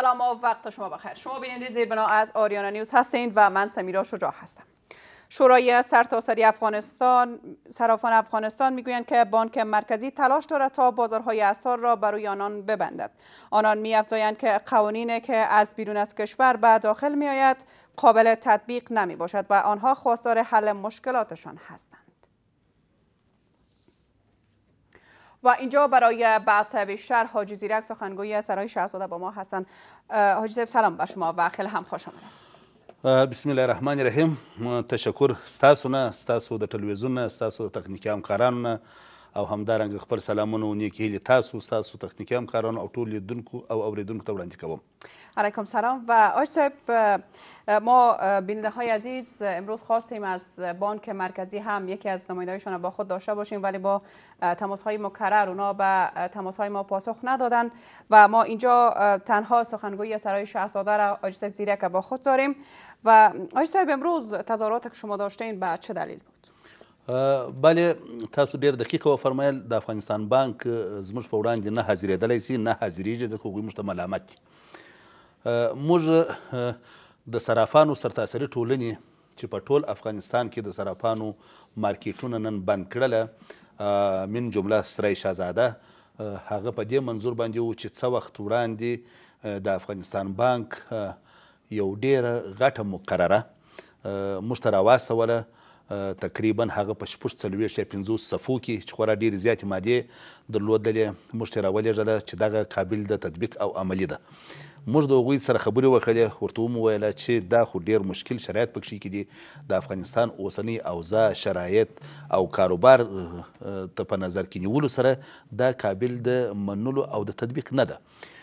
سلام و وقت شما بخیر شما بیننده زیربنا از آریانا نیوز هستین و من سمیرا شجاع هستم شورای سرتاسری افغانستان سرافان افغانستان میگویند که بانک مرکزی تلاش دارد تا بازارهای اثار را برای آنان ببندد آنان میافزایند که قوانینی که از بیرون از کشور به داخل میآید قابل تطبیق نمی باشد و آنها خواستار حل مشکلاتشان هستند و اینجا برای بحث بیشتر حاجی زیرک سخنگوی سرای شهزاده با ما هستن حاجی زیرک سلام به شما و خیلی هم خوش آمده بسم الله الرحمن الرحیم تشکر ستاسو نه ستاسو د تلویزیون نه ستاسو د تکنیکی نه او خبر خپل سلامونه او نیک هیلې تاسو ستاسو هم همکارانو او ټول لیدونکو او اوریدونکو ته وړاندې کوم علیکم سلام و آج صاحب ما بیننده های عزیز امروز خواستیم از بانک مرکزی هم یکی از نمایندهایشان با خود داشته باشیم ولی با تماس های مکرر اونا به تماس های ما پاسخ ندادن و ما اینجا تنها سخنگوی سرای شهزاده را صاحب زیرک با خود داریم و آج صاحب امروز تظاهرات که شما داشتین به چه دلیل بلې تاسو ډیر دقیق و فرمایل د افغانستان بانک زموږ په وړاندې نه حاضرېدلی سي نه حاضرېږي ځکه هغوی موږ ته ملامت دي موږ د صرافانو سرتاسري ټولنې چې په ټول افغانستان کې د صرافانو مارکیټونه نن بند کړله من جمله سرای شهزاده هغه په دې منظور باندې و چې څه وخت وړاندې د افغانستان بانک یو ډیره غټه مقرره موږ ته راواستوله تقریبا هغه په شپږ څلوېښت یا پنځوس صفو کې چې خورا ډېرې زیاتې مادې درلودلې موږ ته یې راولېږله چې دغه قابل د تطبیق او عملي ده موږ د هغوی سره خبرې وکړلې ورته ومویله چې دا خو ډېر مشکل شرایط پکښې کې دي د افغانستان اوسنی اوضاع شرایط او کاروبار ته په نظر کې نیولو سره دا قابل د منلو او د تطبیق نه ده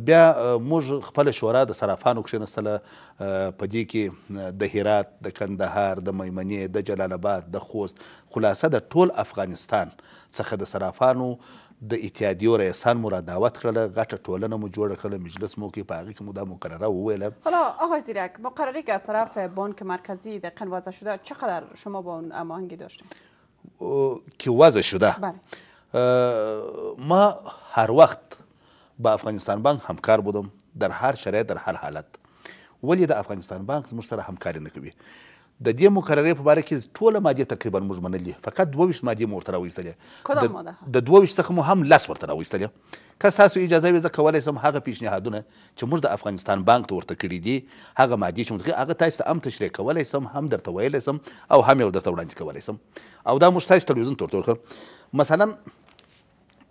بیا موږ خپل شورا د صرافانو کښېنستله په دې کې د هرات د کندهار د میمنې د جلال آباد د خوست خلاصه د ټول افغانستان څخه د صرافانو د اتحادیو رئیسان مو را دعوت کړله غټه ټولنه مو جوړه کړله مجلس مو کې په هغې کې مو دا مقرره وویله حالا آقای زیرک مقرره که از طرف بانک مرکزی دقیقا وضع شده چقدر شما با اون هماهنگی داشتید که وضع شده بله. ما هر وقت با افغانستان بانک همکار بودم در هر شرایط در هر حالت ولې د افغانستان بانک زموږ سره همکاري نه کوي د دې مقررې په باره کې ټوله ماده تقریبا موږ منلې فقط 22 ماده مو ورته راوېستلې د 22 څخه مو هم لس ورته راوېستلې که تاسو اجازه وي زه کولی سم هغه پیشنهادونه چې موږ د افغانستان بانک ته ورته کړي دي هغه مادې چې موږ هغه تاسو ته هم تشریح کولی سم هم درته ویلی سم او هم یې درته وړاندې کولی سم او دا موږ ستاسو تلویزیون تور تور مثلا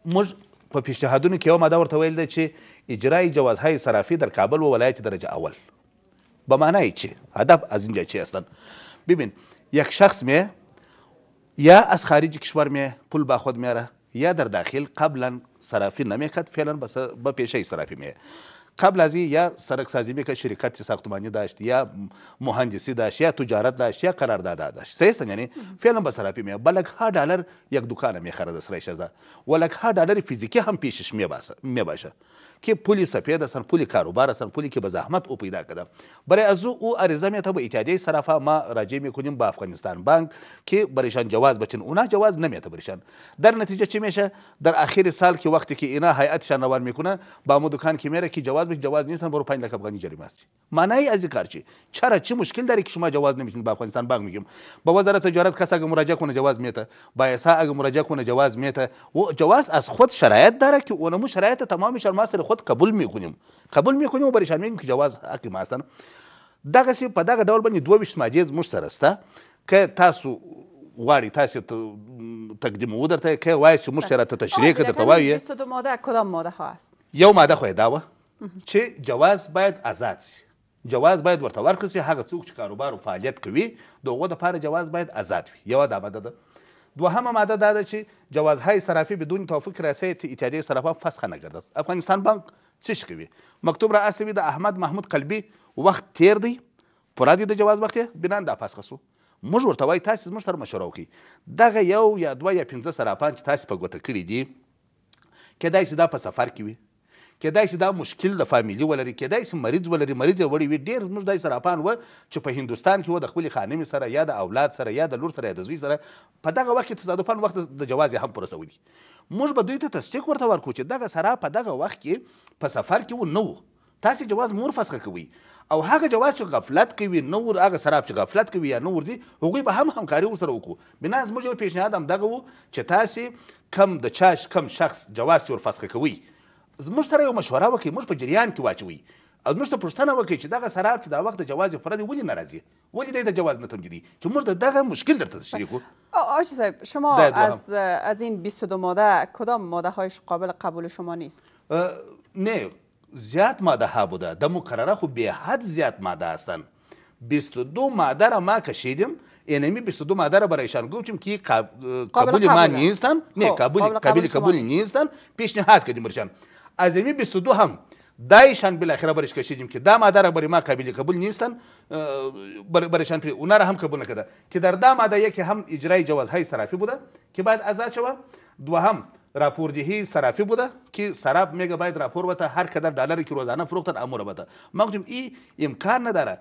موږ په پیشنهادونو کې یوه ماده ورته ویل ده چې اجرای جوازهای صرافي در کابل و ولایت درجه اول به معنای چی هدف از اینجا چی اصلا ببین یک شخص می یا از خارج کشور می پول با خود میاره یا در داخل قبلا صرافی نمیکرد فعلا به پیشه صرافی می قبل از این یا سرک سازی می که شرکت ساختمانی داشت یا مهندسی داشت یا تجارت داشت یا قرارداد داشت سیستن یعنی فعلا به صرافی می بلک ها دلار یک دکان می خرد سرایش از ولک ها دلار فیزیکی هم پیشش می باشه می باشه که پولی سپید هستن پولی کاروبار هستن پولی که به زحمت او پیدا کرده برای از او عرضه می به اتحادیه صرافه ما راجع می کنیم به افغانستان بانک که برایشان جواز بچن اونا جواز نمیته برایشان در نتیجه چی میشه در آخر سال که وقتی که اینا هیئتشان روان میکنه با مو دکان که میره که جواز جواز بشه جواز نیستن برو 5 لک افغانی جریمه است معنای از کار چی چرا چه مشکل داره که شما جواز نمیشین به افغانستان باغ میگیم با وزارت تجارت کس اگه مراجعه کنه جواز میته با اسا اگه مراجعه کنه جواز میته و جواز از خود شرایط داره که اونمو شرایط تمام شرما سر خود قبول میکنیم قبول میکنیم و برشان میگیم که جواز حق ما هستن دغه سی په دغه ډول باندې دوه ویشت ماجیز موږ سره سته که تاسو غواړي تاسو تقدیم ودرته که وایي چې موږ سره ته تشریح کړه درته وایي ماده کدام ماده ها است یو ماده خو دا وه چې جواز باید آزاد شي جواز باید ورته ورکړل شي هغه څوک چې کاروبار او فعالیت کوي د هغو دپاره جواز باید آزاد وي یوه دا ماده ده دوهمه ماده دا ده چې جوازهای صرافي بدون توافق رئاسه اتحادیه صرافه فسخه نګردد افغانستان بانک څه شي کوي مکتوب را استوي د احمد محمود قلبي وخت تیر دی پوره دی د جواز وخت یې بنان دا فسخه سو موږ ورته وایي تاسې زموږ سره مشوره وکړئ دغه یو یا دوه یا پنځه سراپان چې تاسې په ګوته کړي دي کیدای شي دا په سفر کې وي کېدای شي دا مشکل د فامیلی ولري کېدای شي مریض ولري مریض یې وړی وي ډېر زموږ دای سراپان و چې په هندوستان کې و د خپلې خانمې سره یا د اولاد سره یا د لور سره یا د زوی سره په دغه وخت کې تصادفان وخت د جواز هم پوره سوی دی موږ به دوی ته تصدیق ورته ورکړو چې دغه سره په دغه وخت کې په سفر کې و نه و تاسو جواز مور فسخه کوي او هغه جواز چې غفلت کوي نو هغه سراب چې غفلت کوي یا نو ورځي هغوی به هم همکاري ورسره وکړو بنا زموږ یو پیشنهاد همدغه و چې تاسو کم د چاش کم شخص جواز چې ورفسخه کوي زموږ سره یو مشوره وکړي موږ په جریان کې واچوي او موږ ته پوښتنه وکړي چې دغه سراب چې دا وخت د جواز پوره دی ولې نه راځي ولې دی د جواز نه تمجیدي چې موږ دغه مشکل درته تشریح کو آج صاحب شما از از این 22 ماده کدام ماده هایش قابل قبول شما نیست نه زیاد ماده ها بوده در مقرره خو به حد زیاد ماده هستند 22 ماده را ما کشیدیم یعنی 22 ماده را برایشان گفتیم که قابل, قبول ما نیستن نه خب، قابل قابل, قبول قابل نیستن پیشنهاد کردیم برشان azami 22 ham dayşan bilahire barış kaşıcım ki da madara bari ma kabili kabul nistan bar barışan pri onlara ham kabul nakada ki dar da madaya ki ham icrai cevaz hay sarafi bu da ki bad aza çava dua ham راپوردهی صرافی بوده که سراب میگه باید راپور بده هر کدر دلاری که روزانه فروختن امور بده ما گفتیم این امکان نداره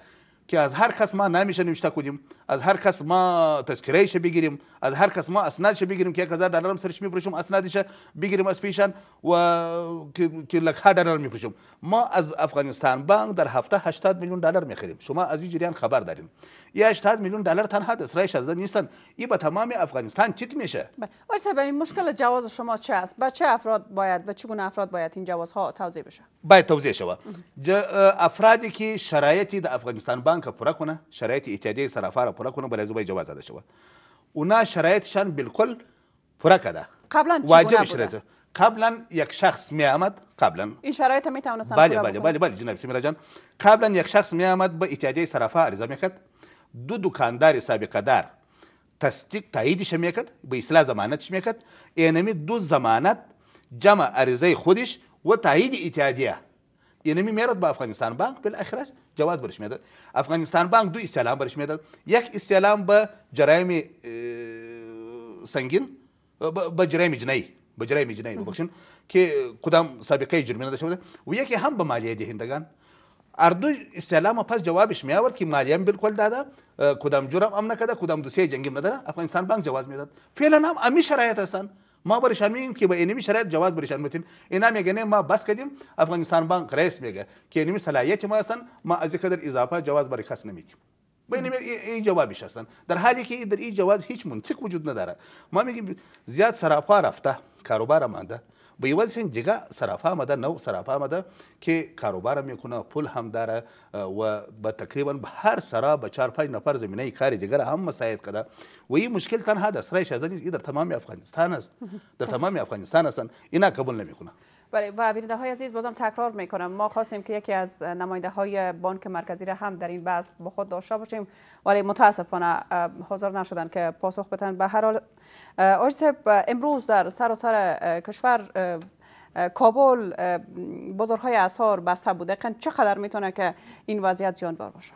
که از هر کس ما نمیشه نوشته کنیم از هر کس ما تذکرهش بگیریم از هر کس ما اسنادش بگیریم که 1000 دلار سرش میفروشیم اسنادش بگیریم از پیشان و که لکها دلار میپرشم ما از افغانستان بانک در هفته 80 میلیون دلار میخریم شما از این جریان خبر داریم این 80 میلیون دلار تنها دسترسش از نیستن این به تمام افغانستان چیت میشه سبب بله. این مشکل جواز شما چه است با چه افراد باید به چگونه افراد باید این جوازها توزیع بشه باید توزیع شود افرادی که شرایطی در افغانستان بانک بانک پوره کنه شرایط اتحادیه صرافه را پوره کنه برای زو جواز داده شوه اونا شرایطشان بالکل پوره کرده قبلا واجب شرایط قبلا یک شخص می آمد قبلا این شرایط می توانستن بله بله بله بله جناب سمیرا جان قبلا یک شخص می آمد به اتحادیه صرافه عرضه می کرد دو دکاندار سابقه دار تصدیق تاییدش می کرد به اصلاح ضمانتش می کرد اینمی دو ضمانت جمع عرضه خودش و تایید اتحادیه یعنی میمیرد با افغانستان بانک بالاخره جواز برش میداد افغانستان بانک دو استعلام برش میداد یک استعلام به جرایم سنگین به جرایم جنایی به جرایم جنایی ببخشین که کدام سابقه جرمی نداشته بوده و یکی هم به مالیه دهندگان اردو استعلام پس جوابش می آورد که مالیه بالکل داده کدام جرم هم نکرده کدام دوسیه جنگی نداره افغانستان بانک جواز میداد فعلا هم امی شرایط هستند ما برشان میگیم که به اینمی شرایط جواز برشان میتین اینا میگن ما بس کردیم افغانستان بانک رئیس میگه که اینمی صلاحیت ما هستن ما از قدر اضافه جواز برای کس نمیگیم بین این جوابش هستن در حالی که در این جواز هیچ منطق وجود نداره ما میگیم زیاد سراپا رفته کاروبار مانده به یه وجه دیگه صرافه آمده نو صرافه آمده که کاروبار میکنه پول هم داره و به تقریبا به هر سرا به چهار پنج نفر زمینه کار دیگر هم مساعد کرده و این مشکل تنها دسترای شده نیست این در تمام افغانستان است در تمام افغانستان هستن اینا قبول نمیکنه بله و بیننده های عزیز بازم تکرار میکنم ما خواستیم که یکی از نماینده های بانک مرکزی را هم در این بحث با خود داشته باشیم ولی متاسفانه حاضر نشدن که پاسخ بدن به هر حال امروز در سراسر سر کشور کابل بازارهای اثار بسته بوده چه چقدر میتونه که این وضعیت زیان بار باشه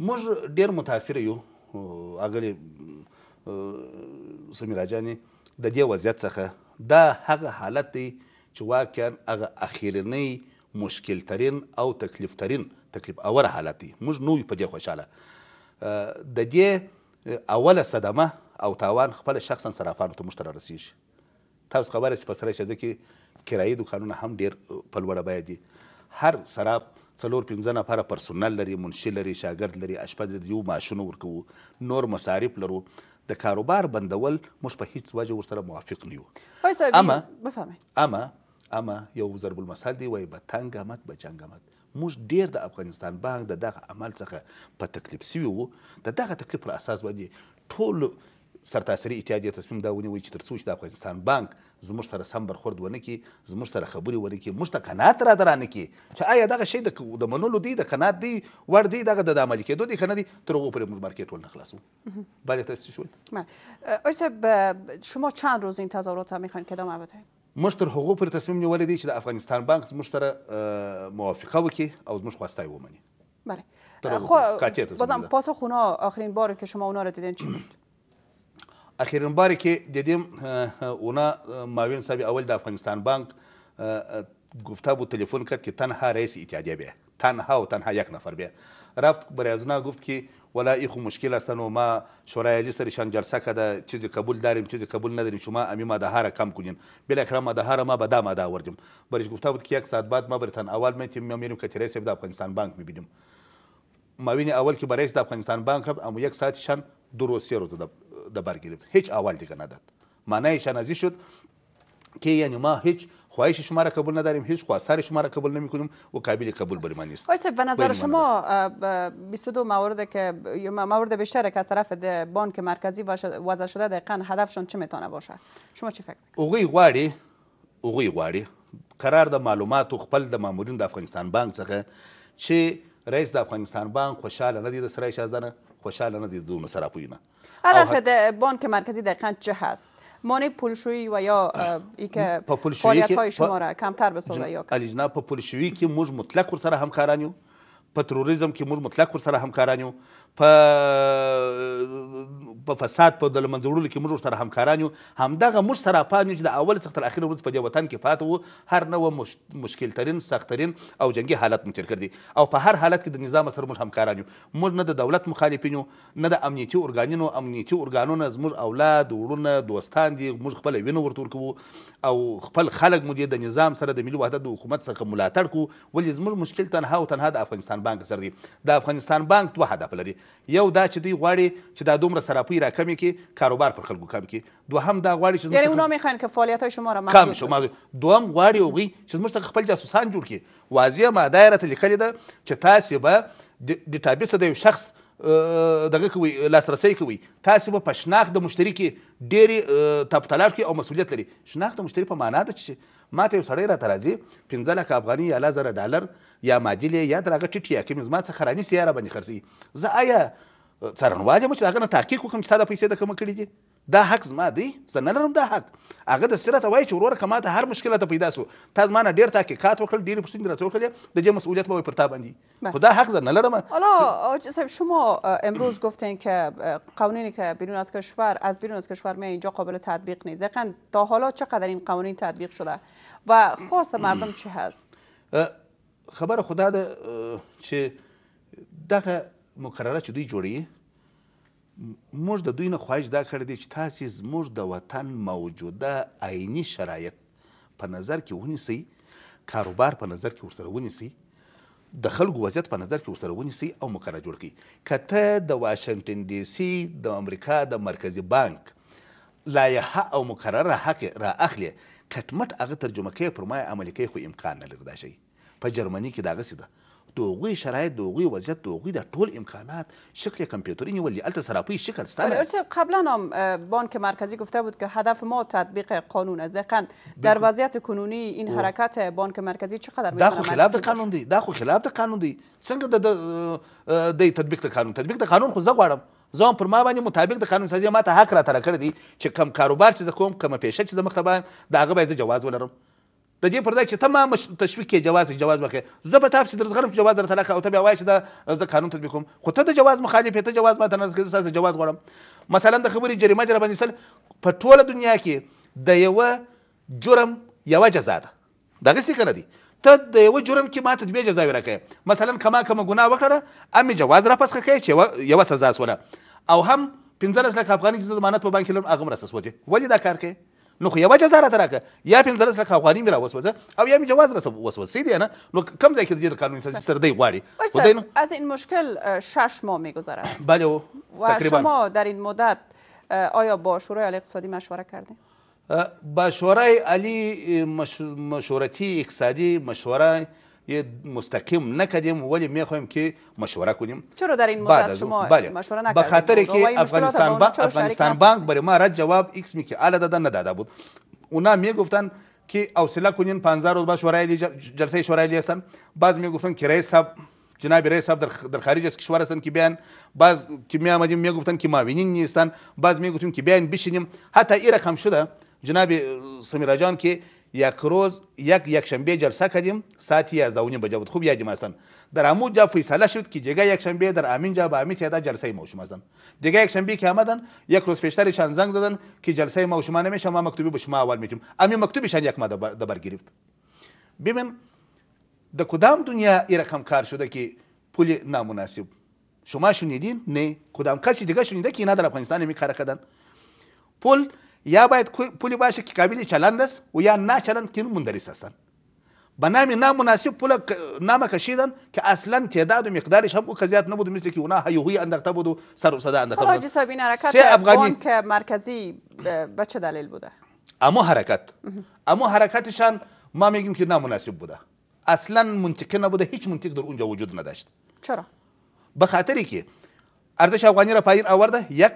موږ دیر متاثر یو اغلی جانی د دې وضعیت څخه دا هغه حالت دی چې واقعا هغه اخیرنی مشکل ترین او تکلیف ترین تکلیف اوله حالت دی موږ نو په دې خوشاله د دې اوله صدمه او تاوان خپل شخصا صرافانو ته مشتره رسیږي تاسو خبره چې په سره شده کې کرایي دوکانونه هم ډیر په لوړه بیه دي هر صراف څلور پنځه نفره پرسونل لري منشي لري شاګرد لري اشپز لري یو معاشونه ورکوو نور مصارف لرو د کاروبار بندول موږ په هیڅ وجه ورسره موافق نه یو اما بفهمي اما اما یو ضرب المثل دی وای بتنګ امت بجنګ امت موږ ډیر د افغانستان بانک د دغه عمل څخه په تکلیف سوي وو د دغه تکلیف پر اساس باندې ټول سرتاسري اتحادیه تصمیم دا ونیوی چې تر څو چې د افغانستان بانک زموږ سره سم برخورد ونه کړي زموږ سره خبرې ونه کړي موږ ته قناعت را درانه کړي چې آیا دغه شی د منلو دی د قناعت دی وړ دی دغه د عملي کېدو دی که نه دی تر هغو پورې موږ مارکېټ ول نه خلاصو بله تاسې شول آیا شما چند روز این تظاهرات را میخواین که ادامه بدهید موږ تر هغو پورې تصمیم نیولی دی چې د افغانستان بانک زموږ سره موافقه وکړي او زموږ خواسته یې ومني بله خب بازم پاسخ اونا آخرین باری که شما اونا رو دیدین چی بود آخرین باری که دیدیم اونا معاون صاحب اول در افغانستان بانک گفته بود تلفن کرد که تنها رئیس اتحادیه بیه تنها و تنها یک نفر بیه رفت برای از گفت که ولا ای خو مشکل هستن و ما شورای عالی سرشان جلسه کرده چیزی قبول داریم چیزی قبول نداریم شما امی ما دهاره کم کنین بالاخره ما دهاره ما به دام آوردیم برش گفته بود که یک ساعت بعد ما برتان اول میتیم ما میریم که رئیس افغانستان بانک میبینیم ماوین اول که برئیس د افغانستان بانک رفت اما یک ساعتشان درست روزه دبر گرفت هیچ اول دیگه نداد معنیش از شد که یعنی ما هیچ خواهش شما را قبول نداریم هیچ خواستار شما را قبول نمی کنیم و قابل قبول برای من نیست آقای به نظر شما 22 مورد که مورد بیشتر که از طرف بانک مرکزی وضع شده دقیقا هدفشون چه میتونه باشه شما چی فکر اوغی غواړي اوغی غواړي قرار د معلوماتو خپل د مامورین د افغانستان بانک څخه چې رئیس د افغانستان بانک خوشاله ندی د سرای شازدانه و خوشاله نه دی دوه سراپوینه آره، علاوه د بانک مرکزی دقیقا چه هست مان پولشویی و یا ای که فعالیت شما را کمتر به یا علی جناب په پولشویی کې موږ مطلق و سره همکارانیو یو که مطلق و سره همکارانیو په په فساد په د لمنځه وړلو کې موږ ورسره همکاران یو همدغه موږ سره پام چې د اول څخه تر اخره ورځ په دې وطن کې پاتې وو هر نوع مش... مشکل ترین سخت ترین او جنگي حالت مو تیر کړی او په هر حالت کې د نظام سره موږ همکاران یو موږ نه د دولت مخالفین یو نه د امنیتي ارګانینو امنیتي ارګانونه زموږ اولاد وروڼه دوستان دي موږ خپل وینو ورته ورکوو او خپل خلک مو د نظام سره د ملي وحدت د حکومت څخه ملاتړ کوو ولې زموږ مشکل تنها او تنها د افغانستان بانک سره دی د افغانستان بانک دوه هدف لري یو دا چې دوی غواړي چې دا دومره صرافۍ راکمې کړي کاروبار پر خلکو کم کړي دوهم دا غواړي چې یعنی اونا میخواین که فعالیت‌های شما را کم شو دوهم غواړي هغوی چې زموږ څخه خپل جاسوسان جوړ کړي واضح ماده یې راته لیکلې ده چې تاسې به ډیټابیس د یو شخص دغه کوي لاسرسي کوي تاسو په شناخت د مشتري کې ډېری تپ تلاش کوي او مسولیت لري شناخت د مشتري په معنا ده چې ما ته یو سړی راته راځي پنځه لکه افغاني یا لس زره ډالر یا معدل یا د هغه ټیټ یا کومې زما څخه رانیسي یا راباندې خرڅوي زه آیا څارنوال یم چې د هغه نه تحقیق وکړم چې تا دا پیسې د کومه کړي دي دا حق زما دی زه نه لرم دا حق هغه د سره ته وایي چې وروره که ما ته هر مشکل ته پیدا سو تا زما نه ډېر تحقیقات وکړل ډېرې پوښتنې راڅه وکړلې د دې مسئولیت به پر تا باندې خو دا حق زه نه لرم حالا شما امروز گفتین که قوانینی که بیرون از کشور از بیرون از کشور میای اینجا قابل تطبیق نیست دقیقا تا حالا چقدر این قوانین تطبیق شده و خواست مردم چی هست خبر خدا ده چې دغه مقرره چې دوی جوړی موږ د دوی نه خواهش دا کړی دی چې تاسې زموږ د وطن موجوده عیني شرایط په نظر کې ونیسئ کاروبار په نظر کې ورسره ونیسئ د خلکو وضعیت په نظر کې ورسره ونیسئ او مقرره جوړ کړئ که ته د واشنګټن ډي سي د امریکا د مرکزي بانک لایحه او مقرره حق را اخلي کټمټ هغه ترجمه کوي پر ما عملي کوي خو امکان نه لري دا شی په جرمني کې دغسې ده دوغوي شرایط دوغوي وضعیت دوغوي د ټول امکانات شکل کامپیوتری نیول الته سراپی شکل ستاره ولی قبلا هم بانک مرکزی گفته بود که هدف ما تطبیق قانون است دقیقا در وضعیت کنونی این حرکت بانک مرکزی چقدر دا خو خلاف د قانون دی دا خو خلاف د قانون دی څنګه د د تطبیق د قانون تطبیق د قانون خو زه غواړم ځان پر ما باندې مطابق د قانون سازي ماته حق را تر کړی دی چې کم کاروبار چې زه کوم کم پیشه چې زه مخته بایم د هغه باید جواز ولرم د دې پر ځای چې ته ما تشویق کې جواز جواز واخې زه به تا پسې درځغلم چې جواز درته راکړه او ته بیا وایې چې دا زه قانون تطبیق کوم خو ته د جواز مخالف ته جواز ماته نه کوي ستاسو جواز غواړم مثلا د خبرې جریمه جره باندې سل په ټوله دنیا کې د یوه جرم یوه جزا ده دغسې که نه دي ته د یوه جرم کې ماته دوې جزاوې راکوې مثلا کما کمه ګناه وکړه امې جواز راپسخه کوي چې یوه سزا سوله او هم پنځلس لکه افغانۍ چې زه ضمانت په بانک کې لرم هغه هم راسه سوځي ولې دا کار کوي نو خو یوه جزا راته راکړه یا پنځلس لکه افغاني مې راوسوځه او یا مې جواز راته وسوځه دی نه نو کم ځای کې د قانون اساسی سردی غواړي خدای نو از این مشکل شش ماه میگذرد بله و تقریبا شما در این مدت آیا با شورای اقتصادی مشوره کردید با شورای علی مش... مشورتی اقتصادی مشوره یه مستقیم نکردیم ولی میخوایم که مشوره کنیم چرا در این مدت شما بله. مشوره نکردیم به خاطر که افغانستان بانک افغانستان بانک برای ما رد جواب ایکس می که الا دادن نداده بود اونا میگفتن که اوصله کنین 15 روز بعد شورای جلسه شورای عالی هستن بعض میگفتن که رئیس صاحب جناب رئیس صاحب در, در خارج از کشور هستن که بیان بعض که می آمدیم میگفتن که ما وینین نیستن بعض میگفتیم که بیان بشینیم حتی این رقم شده جناب سمیرا جان که یک روز یک یک شنبه جلسه کردیم ساعت 11 و نیم بجه بود خوب یادم هستن در امو جا فیصله شد که دیگه یک شنبه در امین جا به امین تعداد جلسه ما شما هستن دیگه یک شنبه که آمدن یک روز پیشتر شان زنگ زدن که جلسه ما شما نمیشه ما مکتوبی به شما اول میتیم امین مکتوبشان یک ما دبر گرفت ببین د کدام دنیا ای رقم کار شده که پول نامناسب شما شنیدین نه کدام کسی دیگه شنیده که اینا در افغانستان می کار کردن پول یا باید پلی باشه که قابل چلند است و یا ناچلند که مندرس هستند به نام نامناسب پول نام کشیدن که اصلا تعداد و مقدارش هم که زیاد نبود مثل که اونا هیوهی انداخته بود و سر و صدا انداخته بود حاجی این حرکت بانک مرکزی به چه دلیل بوده؟ اما حرکت اما حرکتشان ما میگیم که نامناسب بوده اصلا منطقی نبوده هیچ منطق در اونجا وجود نداشت چرا؟ به خاطری که ارزش افغانی را پایین آورده یک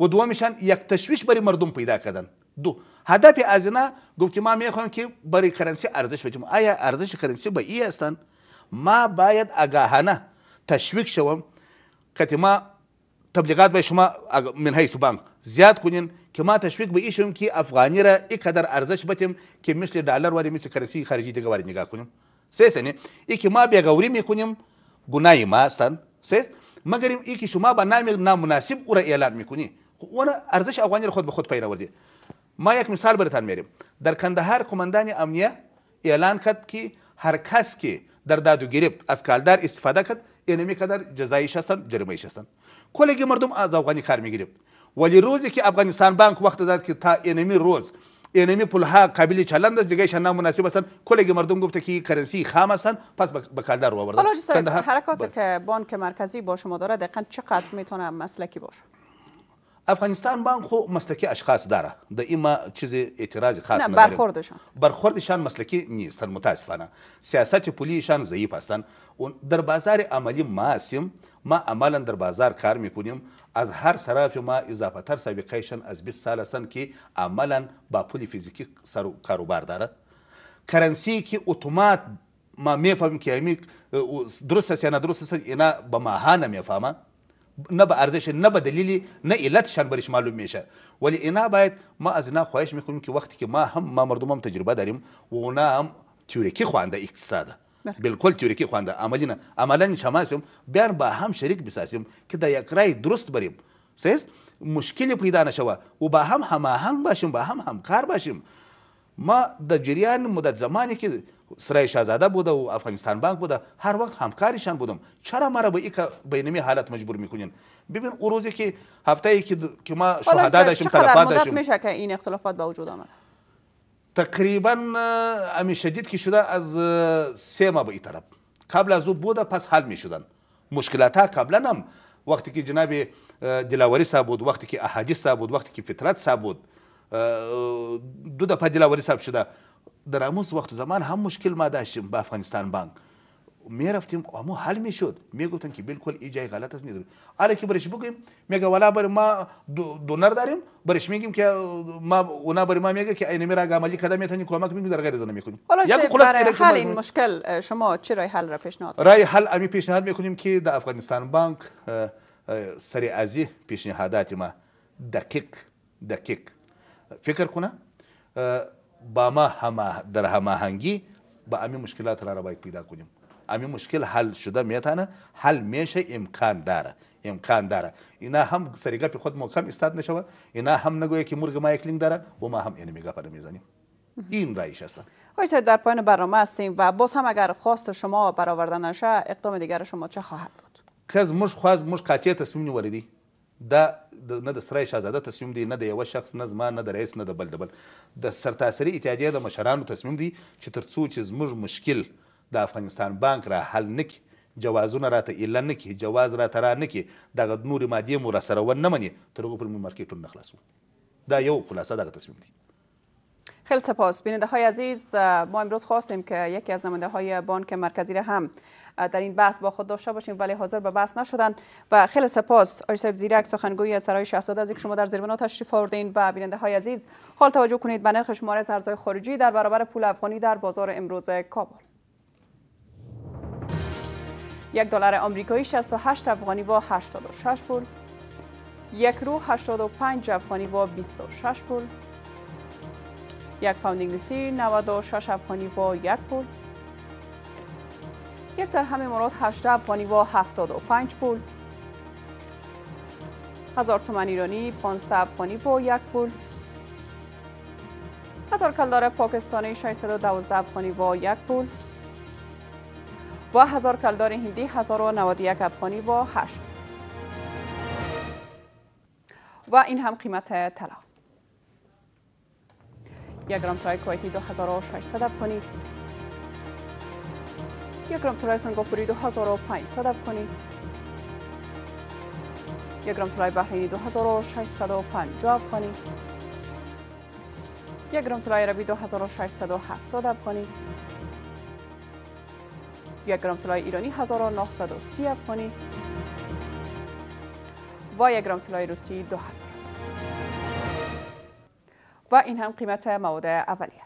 و دومشان یک تشویش برای مردم پیدا کردن دو هدف از اینا گفتیم ما میخوایم که برای کرنسی ارزش بدیم آیا ارزش کرنسی به ای هستن ما باید آگاهانه تشویق شوم که ما تبلیغات به شما من حیث بانک زیاد کنین که ما تشویق به ایشون که افغانی را ای قدر ارزش بتیم که مثل دلار واری مثل کرنسی خارجی دیگه واری نگاه کنیم سیست نه ای که ما بیگوری میکنیم گناه ما هستن سیست مگر ای که شما به نام نامناسب او را اعلان میکنی اون ارزش افغانی رو خود به خود پیروردی ما یک مثال برتان میاریم در کندهار قماندان امنیه اعلان کرد که هر کس که در دادو گرفت از کالدار استفاده کرد اینمی یعنی قدر جزایش هستن کل هستن کلگی مردم از افغانی کار میگیریم ولی روزی که افغانستان بانک وقت داد که تا اینمی روز اینمی پولها قابل چلند است دیگه نامناسب هستن کلگی مردم گفته که کرنسی خام هستن پس به کالدار رو آوردن حرکات بله. که بانک مرکزی با شما داره دقیقا چقدر میتونه مسلکی باشه افغانستان بانک خو مسلکی اشخاص داره د دا ایما چیز اعتراض خاص نه برخوردشان برخوردشان مسلکی نیستن متاسفانه سیاست پولیشان ضعیف هستن و در بازار عملی ما هستیم ما عملا در بازار کار میکنیم از هر صرف ما اضافه تر سابقهشان از 20 سال هستن که عملا با پول فیزیکی کاروبار داره کرنسی که اتومات ما میفهم که درست است یا نه درست است اینا به ماهانه میفهمه نه به ارزش نه به دلیلی نه علت شان برش معلوم میشه ولی اینا باید ما از اینا خواهش میکنیم که وقتی که ما هم ما مردم هم تجربه داریم و اونا هم تیوریکی خوانده اقتصاده بالکل تیوریکی خوانده عملی نه عملا شماسیم بیان با هم شریک بسازیم که در یک رای درست بریم سیست مشکلی پیدا نشوه و با هم هماهنگ باشیم با هم همکار باشیم ما د جریان مدت زمانی کې سرای شاهزاده بوده و افغانستان بانک بوده هر وقت همکارشان بودم چرا مرا به این حالت مجبور میکنین ببین او روزی که هفته ای که, که ما شهدا داشتیم تلفات داشتیم میشه که این اختلافات به وجود آمد تقریبا امی شدید که شده از سه ماه به این طرف قبل از او بوده پس حل میشدن مشکلات ها قبلا هم وقتی که جناب دلاوری صاحب بود وقتی که احاجی صاحب بود وقتی که فطرت صاحب بود دو دفعه دلاوری صاحب شده در اموز وقت زمان هم مشکل ما داشتیم با افغانستان بانک می رفتیم امو حل می شد می گفتن که بالکل این جای غلط است نیدر آره که برش بگیم میگه والا بر ما دو دونر داریم برش میگیم که ما اونا بر ما میگه که این میرا عملی کدام میتونی کمک میگه در غیر زنه میکنیم برای حل این مشکل شما چه رای حل را پیشنهاد رای حل امی پیشنهاد میکنیم که در افغانستان بانک سری ازی پیشنهادات ما دقیق دقیق فکر کنه با ما همه در هماهنگی با امی مشکلات را, را باید پیدا کنیم امی مشکل حل شده میتانه حل میشه امکان داره امکان داره اینا هم سریگا پی خود محکم استاد نشوه اینا هم نگویه که مرگ ما یک داره و ما هم اینمی گپ میزنیم این رایش هستن آقای در پایین برنامه هستیم و باز هم اگر خواست شما برآورده نشه اقدام دیگر شما چه خواهد بود که از مش خواست مش قطعی تصمیم دا نه د سرای شاهزاده تصمیم دی نه د یو شخص نه زما نه د رئیس نه د بل د بل د سرتاسري اتحادیه د مشرانو تصمیم دی چې ترڅو چې زموږ مشکل د افغانستان بانک را حل نکي جوازونه راته اعلان نکي جواز راته را نکي دغه نورې مادې مو راسره ونه منې تر هغو پورې مو مارکېټونه نه خلاصو دا یو خلاصه دغه تصمیم دی خیلی سپاس بیننده های عزیز ما امروز خواستیم که یکی از نماینده های بانک مرکزی را هم در این بحث با خود داشته باشیم ولی حاضر به بحث نشدن و خیلی سپاس آقای صاحب زیرک سخنگوی سرای شهزاده از شما در زیربنا تشریف آوردین و بیننده های عزیز حال توجه کنید به نرخ شماره ارزهای خارجی در برابر پول افغانی در بازار امروز کابل یک دلار آمریکایی 68 افغانی با 86 پول یک رو 85 افغانی با 26 پول یک پوند انگلیسی 96 افغانی با یک پول یک درهم امارات 8 افغانی با 75 پول هزار تومن ایرانی 15 افغانی با یک پول هزار کلدار پاکستانی 612 افغانی با یک پول و هزار کلدار هندی 1091 افغانی با 8 و این هم قیمت طلا یک گرم طلای کویتی 2600 افغانی یک گرم طلای سنگاپوری 2500 افغانی یک گرم طلای بحرینی 2650 افغانی یک گرم طلای عربی 2670 افغانی یک گرم طلای ایرانی 1930 افغانی و یک گرم طلای روسی 2000 و این هم قیمت مواد اولیه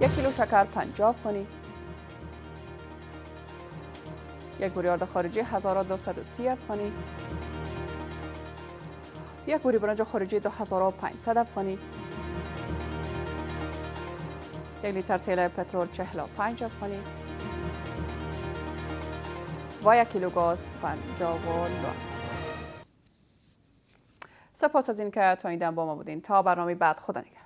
یک کیلو شکر پنجاب کنید یک بریارد خارجی 1230 افغانی یک بوری برنج خارجی 2500 افغانی یک لیتر تیل پترول 45 افغانی و یک کیلو گاز 52 سپاس از اینکه تا این دن با ما بودین تا برنامه بعد خدا نگه